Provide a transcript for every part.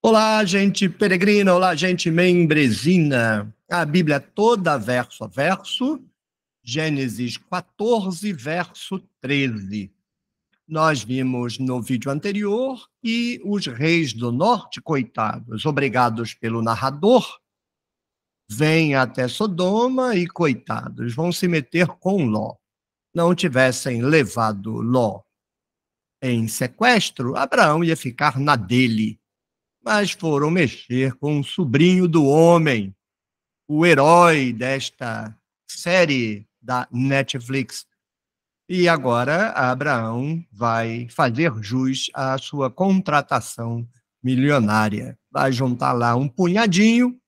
Olá, gente peregrina, olá, gente membresina. A Bíblia é toda, verso a verso, Gênesis 14, verso 13. Nós vimos no vídeo anterior que os reis do norte, coitados, obrigados pelo narrador, vêm até Sodoma e, coitados, vão se meter com Ló. Não tivessem levado Ló em sequestro, Abraão ia ficar na dele mas foram mexer com o sobrinho do homem, o herói desta série da Netflix. E agora Abraão vai fazer jus à sua contratação milionária. Vai juntar lá um punhadinho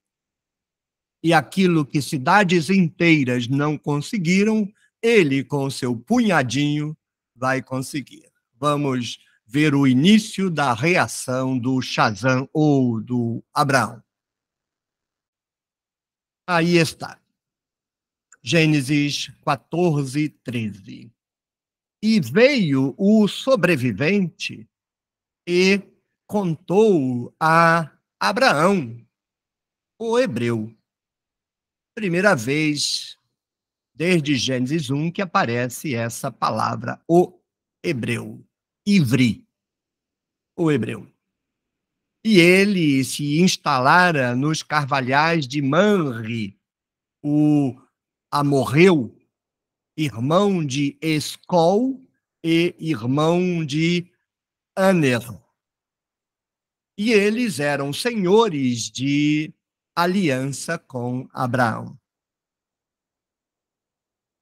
e aquilo que cidades inteiras não conseguiram, ele com seu punhadinho vai conseguir. Vamos ver o início da reação do Shazam ou do Abraão. Aí está. Gênesis 14, 13. E veio o sobrevivente e contou a Abraão, o hebreu. Primeira vez desde Gênesis 1 que aparece essa palavra, o hebreu, ivri o hebreu. E ele se instalara nos carvalhais de Manri, o amorreu, irmão de Escol e irmão de Aner. E eles eram senhores de aliança com Abraão.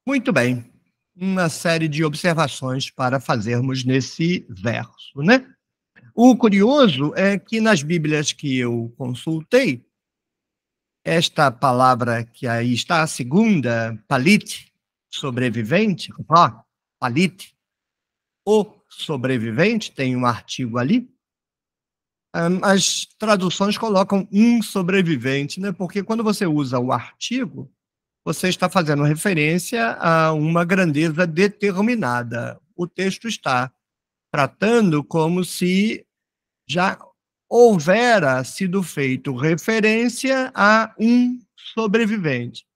Muito bem, uma série de observações para fazermos nesse verso, né? O curioso é que nas Bíblias que eu consultei, esta palavra que aí está, a segunda, palite, sobrevivente, palite, o sobrevivente, tem um artigo ali, ah, as traduções colocam um sobrevivente, né? porque quando você usa o artigo, você está fazendo referência a uma grandeza determinada. O texto está tratando como se já houvera sido feito referência a um sobrevivente.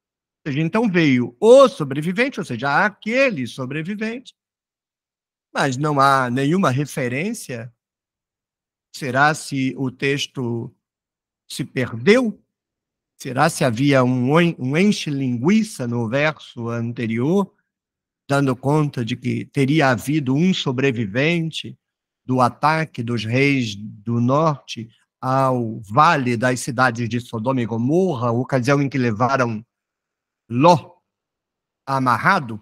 Ou seja, então veio o sobrevivente, ou seja, aquele sobrevivente, mas não há nenhuma referência. Será se o texto se perdeu? Será se havia um, um enche-linguiça no verso anterior, dando conta de que teria havido um sobrevivente do ataque dos reis do norte ao vale das cidades de Sodoma e Gomorra, ocasião em que levaram Ló amarrado,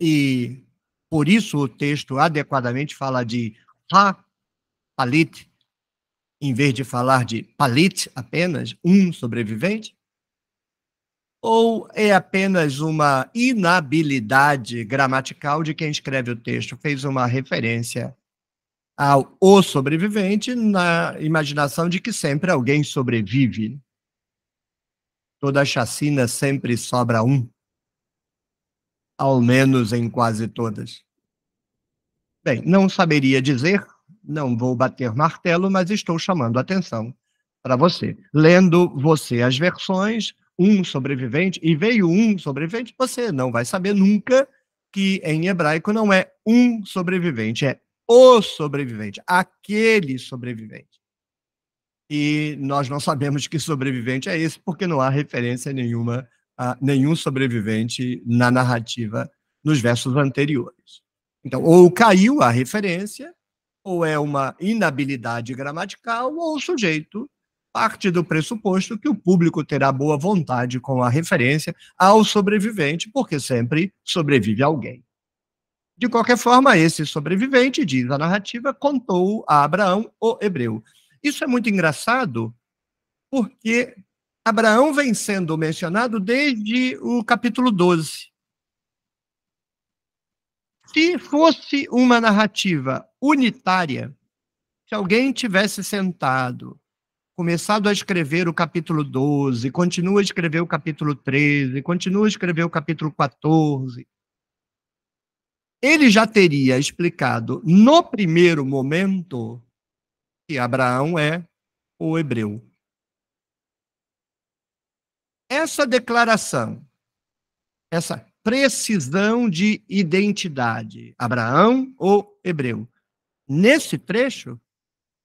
e por isso o texto adequadamente fala de Ha Palit, em vez de falar de Palit apenas, um sobrevivente? Ou é apenas uma inabilidade gramatical de quem escreve o texto, fez uma referência ao o sobrevivente na imaginação de que sempre alguém sobrevive. Toda chacina sempre sobra um, ao menos em quase todas. Bem, não saberia dizer, não vou bater martelo, mas estou chamando atenção para você. Lendo você as versões, um sobrevivente, e veio um sobrevivente, você não vai saber nunca que em hebraico não é um sobrevivente, é o sobrevivente, aquele sobrevivente. E nós não sabemos que sobrevivente é esse, porque não há referência nenhuma a nenhum sobrevivente na narrativa nos versos anteriores. Então, ou caiu a referência, ou é uma inabilidade gramatical, ou o sujeito parte do pressuposto que o público terá boa vontade com a referência ao sobrevivente, porque sempre sobrevive alguém. De qualquer forma, esse sobrevivente, diz a narrativa, contou a Abraão o hebreu. Isso é muito engraçado, porque Abraão vem sendo mencionado desde o capítulo 12. Se fosse uma narrativa unitária, se alguém tivesse sentado, começado a escrever o capítulo 12, continua a escrever o capítulo 13, continua a escrever o capítulo 14, ele já teria explicado no primeiro momento que Abraão é o hebreu. Essa declaração, essa precisão de identidade, Abraão ou hebreu, nesse trecho,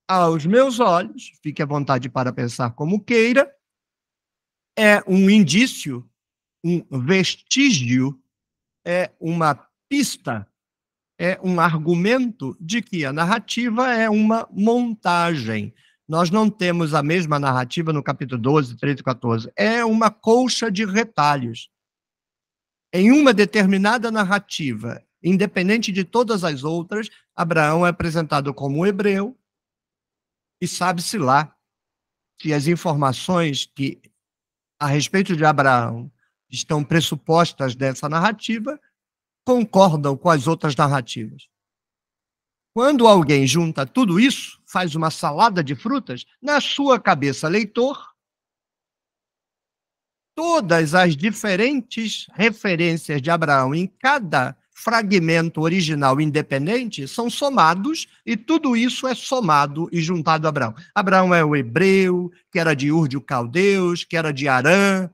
aos meus olhos, fique à vontade para pensar como queira, é um indício, um vestígio, é uma pista, é um argumento de que a narrativa é uma montagem. Nós não temos a mesma narrativa no capítulo 12, 13 e 14. É uma colcha de retalhos. Em uma determinada narrativa, independente de todas as outras, Abraão é apresentado como hebreu e sabe-se lá que as informações que a respeito de Abraão estão pressupostas dessa narrativa concordam com as outras narrativas. Quando alguém junta tudo isso, faz uma salada de frutas, na sua cabeça, leitor, todas as diferentes referências de Abraão em cada fragmento original independente são somados e tudo isso é somado e juntado a Abraão. Abraão é o hebreu, que era de Ur de Caldeus, que era de Arã.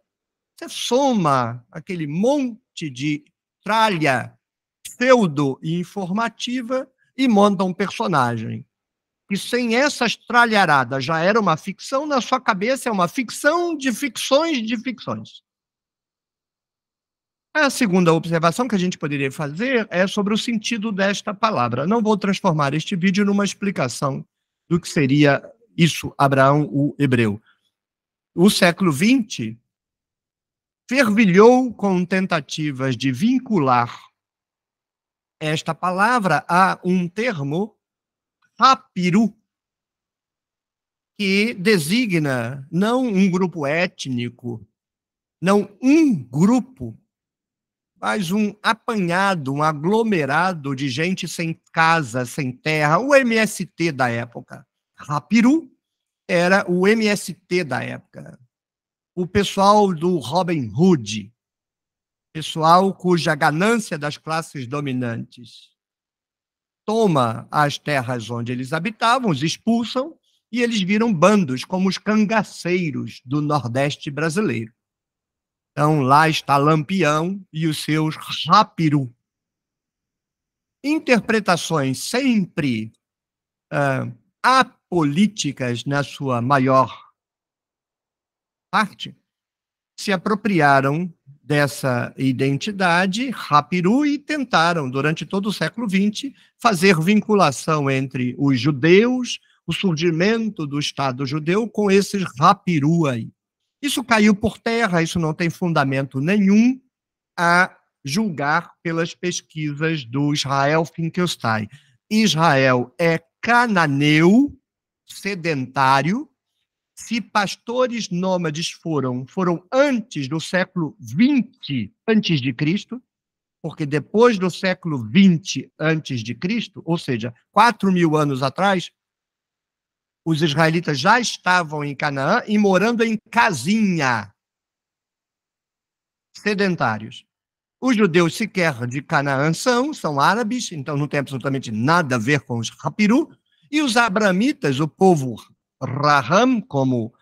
Você soma aquele monte de tralha pseudo-informativa e monta um personagem. E sem essas tralharadas já era uma ficção, na sua cabeça é uma ficção de ficções de ficções. A segunda observação que a gente poderia fazer é sobre o sentido desta palavra. Não vou transformar este vídeo numa explicação do que seria isso, Abraão, o hebreu. O século XX fervilhou com tentativas de vincular esta palavra a um termo, rapiru, que designa não um grupo étnico, não um grupo, mas um apanhado, um aglomerado de gente sem casa, sem terra, o MST da época. Rapiru era o MST da época o pessoal do Robin Hood, pessoal cuja ganância das classes dominantes toma as terras onde eles habitavam, os expulsam e eles viram bandos como os cangaceiros do Nordeste brasileiro. Então lá está Lampião e os seus rápido. Interpretações sempre uh, apolíticas na sua maior parte, se apropriaram dessa identidade, Rapiru, e tentaram, durante todo o século XX, fazer vinculação entre os judeus, o surgimento do Estado judeu, com esses Rapiru aí. Isso caiu por terra, isso não tem fundamento nenhum a julgar pelas pesquisas do Israel Finkelstein. Israel é cananeu, sedentário, se pastores nômades foram, foram antes do século 20 antes de Cristo, porque depois do século 20 antes de Cristo, ou seja, 4 mil anos atrás, os israelitas já estavam em Canaã e morando em casinha, sedentários. Os judeus sequer de Canaã são, são árabes, então não tem absolutamente nada a ver com os rapiru. E os abramitas, o povo Raham, como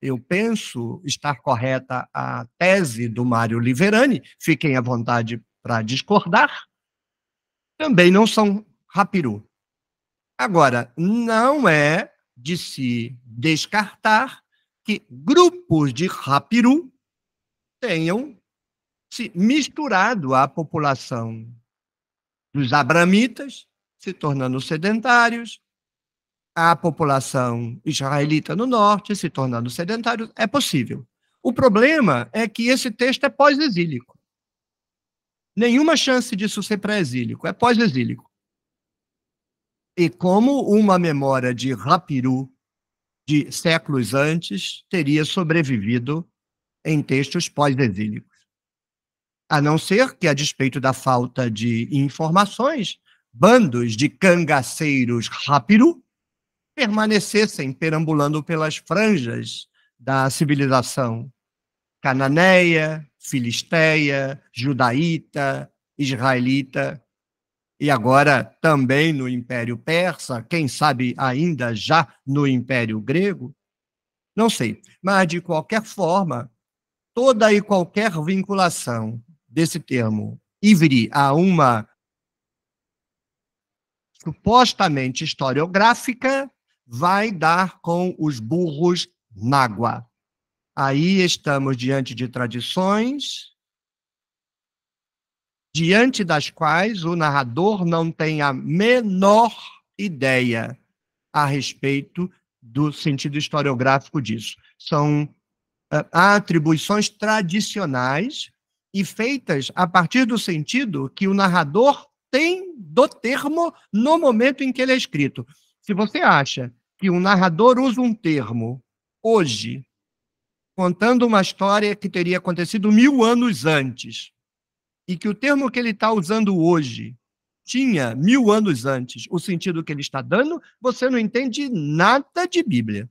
eu penso estar correta a tese do Mário Liverani, fiquem à vontade para discordar, também não são rapiru. Agora, não é de se descartar que grupos de rapiru tenham se misturado à população dos abramitas, se tornando sedentários, a população israelita no norte se tornando sedentário é possível. O problema é que esse texto é pós-exílico. Nenhuma chance disso ser pré-exílico, é pós-exílico. E como uma memória de Rapiru, de séculos antes, teria sobrevivido em textos pós-exílicos. A não ser que, a despeito da falta de informações, bandos de cangaceiros Rapiru permanecessem perambulando pelas franjas da civilização cananeia, filisteia, judaíta, israelita e agora também no Império Persa, quem sabe ainda já no Império Grego? Não sei, mas de qualquer forma, toda e qualquer vinculação desse termo Ivri a uma supostamente historiográfica vai dar com os burros na água. Aí estamos diante de tradições diante das quais o narrador não tem a menor ideia a respeito do sentido historiográfico disso. São uh, atribuições tradicionais e feitas a partir do sentido que o narrador tem do termo no momento em que ele é escrito. Se você acha que um narrador usa um termo hoje, contando uma história que teria acontecido mil anos antes, e que o termo que ele está usando hoje tinha mil anos antes o sentido que ele está dando, você não entende nada de Bíblia.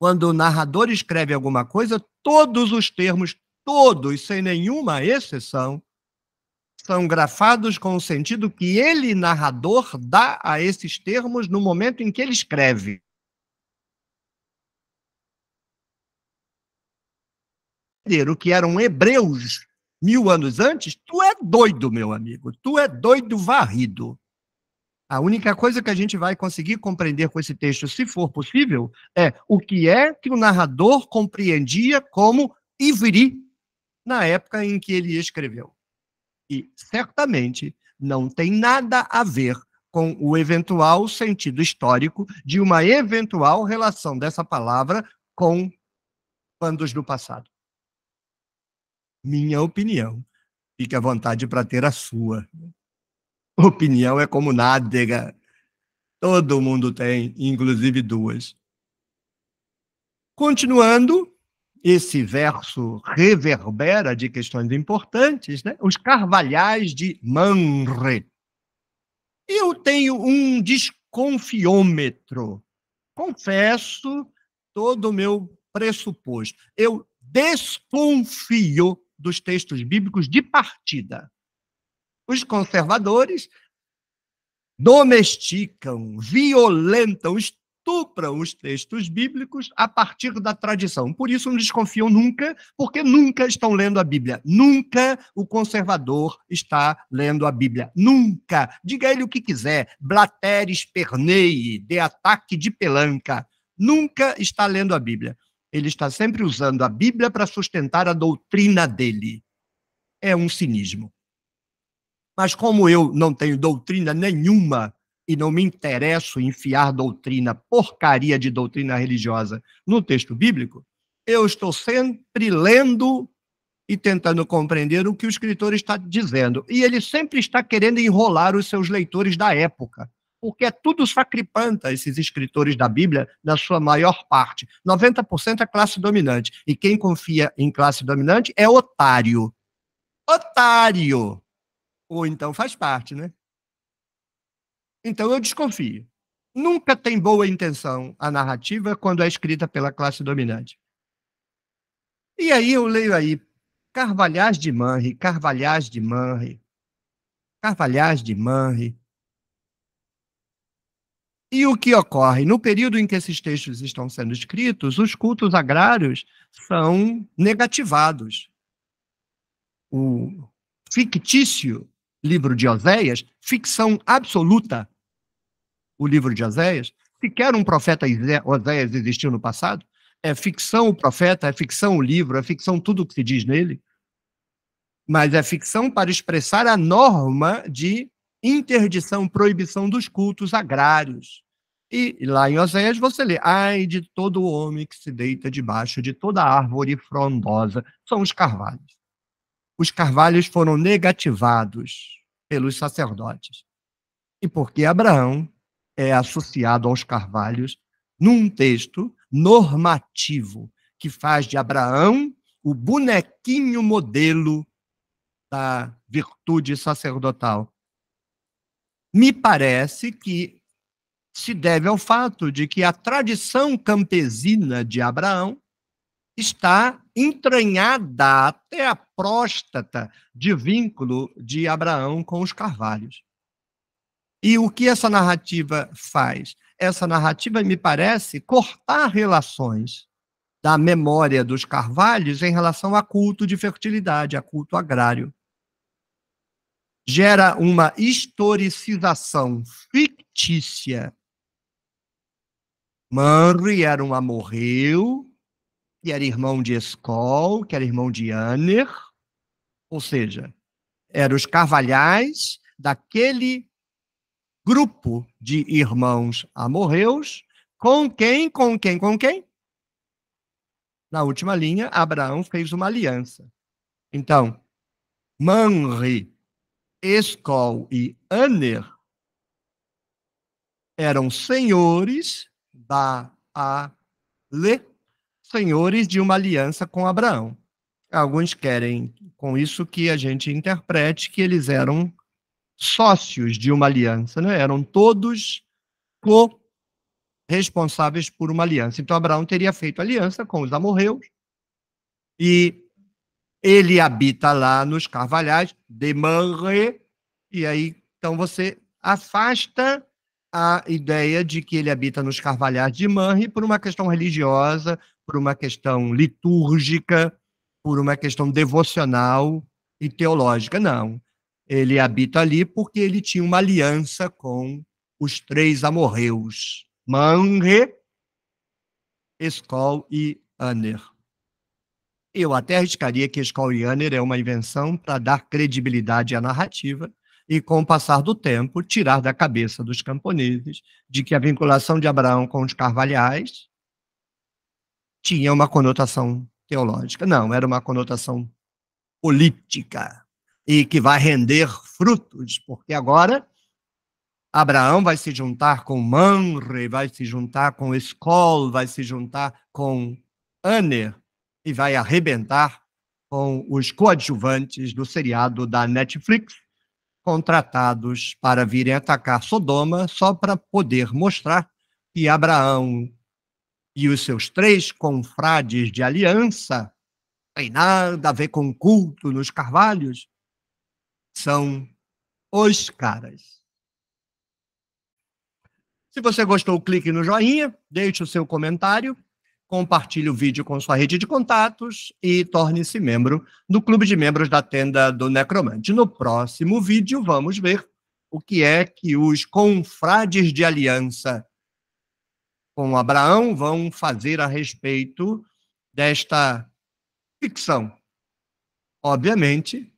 Quando o narrador escreve alguma coisa, todos os termos, todos, sem nenhuma exceção, são grafados com o sentido que ele, narrador, dá a esses termos no momento em que ele escreve. O que eram hebreus mil anos antes, tu é doido, meu amigo, tu é doido varrido. A única coisa que a gente vai conseguir compreender com esse texto, se for possível, é o que é que o narrador compreendia como ivri na época em que ele escreveu e certamente não tem nada a ver com o eventual sentido histórico de uma eventual relação dessa palavra com pandos do passado. Minha opinião. Fique à vontade para ter a sua. Opinião é como nádega. Todo mundo tem, inclusive duas. Continuando, esse verso reverbera de questões importantes, né? os carvalhais de Manre. Eu tenho um desconfiômetro. Confesso todo o meu pressuposto. Eu desconfio dos textos bíblicos de partida. Os conservadores domesticam, violentam, estupram os textos bíblicos a partir da tradição. Por isso não desconfiam nunca, porque nunca estão lendo a Bíblia. Nunca o conservador está lendo a Bíblia. Nunca. Diga ele o que quiser. Blateres pernei, de ataque de pelanca. Nunca está lendo a Bíblia. Ele está sempre usando a Bíblia para sustentar a doutrina dele. É um cinismo. Mas como eu não tenho doutrina nenhuma e não me interesso em enfiar doutrina, porcaria de doutrina religiosa no texto bíblico, eu estou sempre lendo e tentando compreender o que o escritor está dizendo. E ele sempre está querendo enrolar os seus leitores da época, porque é tudo sacripanta esses escritores da Bíblia, na sua maior parte. 90% é classe dominante. E quem confia em classe dominante é otário. Otário! Ou então faz parte, né? Então eu desconfio. Nunca tem boa intenção a narrativa quando é escrita pela classe dominante. E aí eu leio aí Carvalhais de Manre, Carvalhais de Manre, Carvalhais de Manre. E o que ocorre? No período em que esses textos estão sendo escritos, os cultos agrários são negativados. O fictício livro de Oséias, ficção absoluta, o livro de Oséias. Sequer um profeta Oséias existiu no passado. É ficção o profeta, é ficção o livro, é ficção tudo o que se diz nele. Mas é ficção para expressar a norma de interdição, proibição dos cultos agrários. E lá em Oséias você lê: Ai de todo homem que se deita debaixo de toda árvore frondosa. São os carvalhos. Os carvalhos foram negativados pelos sacerdotes. E porque Abraão é associado aos carvalhos num texto normativo que faz de Abraão o bonequinho modelo da virtude sacerdotal. Me parece que se deve ao fato de que a tradição campesina de Abraão está entranhada até a próstata de vínculo de Abraão com os carvalhos. E o que essa narrativa faz? Essa narrativa, me parece, cortar relações da memória dos Carvalhos em relação a culto de fertilidade, a culto agrário. Gera uma historicização fictícia. Manri era um amorreu, que era irmão de Escol, que era irmão de Anner, ou seja, eram os carvalhais daquele grupo de irmãos amorreus, com quem, com quem, com quem? Na última linha, Abraão fez uma aliança. Então, Manri, Escol e Aner eram senhores da Ale, senhores de uma aliança com Abraão. Alguns querem com isso que a gente interprete que eles eram sócios de uma aliança, né? eram todos co-responsáveis por uma aliança. Então, Abraão teria feito aliança com os amorreus e ele habita lá nos carvalhais, de Manre, e aí então você afasta a ideia de que ele habita nos carvalhais de Manre por uma questão religiosa, por uma questão litúrgica, por uma questão devocional e teológica. Não. Ele habita ali porque ele tinha uma aliança com os três amorreus, Manre, Escol e Aner. Eu até arriscaria que Escol e Aner é uma invenção para dar credibilidade à narrativa e, com o passar do tempo, tirar da cabeça dos camponeses de que a vinculação de Abraão com os carvalhais tinha uma conotação teológica. Não, era uma conotação política e que vai render frutos, porque agora Abraão vai se juntar com Manre, vai se juntar com Escol, vai se juntar com Anner e vai arrebentar com os coadjuvantes do seriado da Netflix, contratados para virem atacar Sodoma, só para poder mostrar que Abraão e os seus três confrades de aliança têm nada a ver com culto nos carvalhos, são os caras. Se você gostou, clique no joinha, deixe o seu comentário, compartilhe o vídeo com sua rede de contatos e torne-se membro do clube de membros da tenda do Necromante. No próximo vídeo, vamos ver o que é que os confrades de aliança com Abraão vão fazer a respeito desta ficção. Obviamente,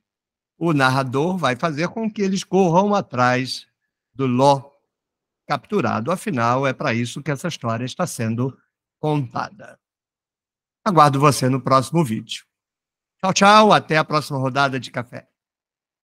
o narrador vai fazer com que eles corram atrás do Ló capturado. Afinal, é para isso que essa história está sendo contada. Aguardo você no próximo vídeo. Tchau, tchau. Até a próxima rodada de café.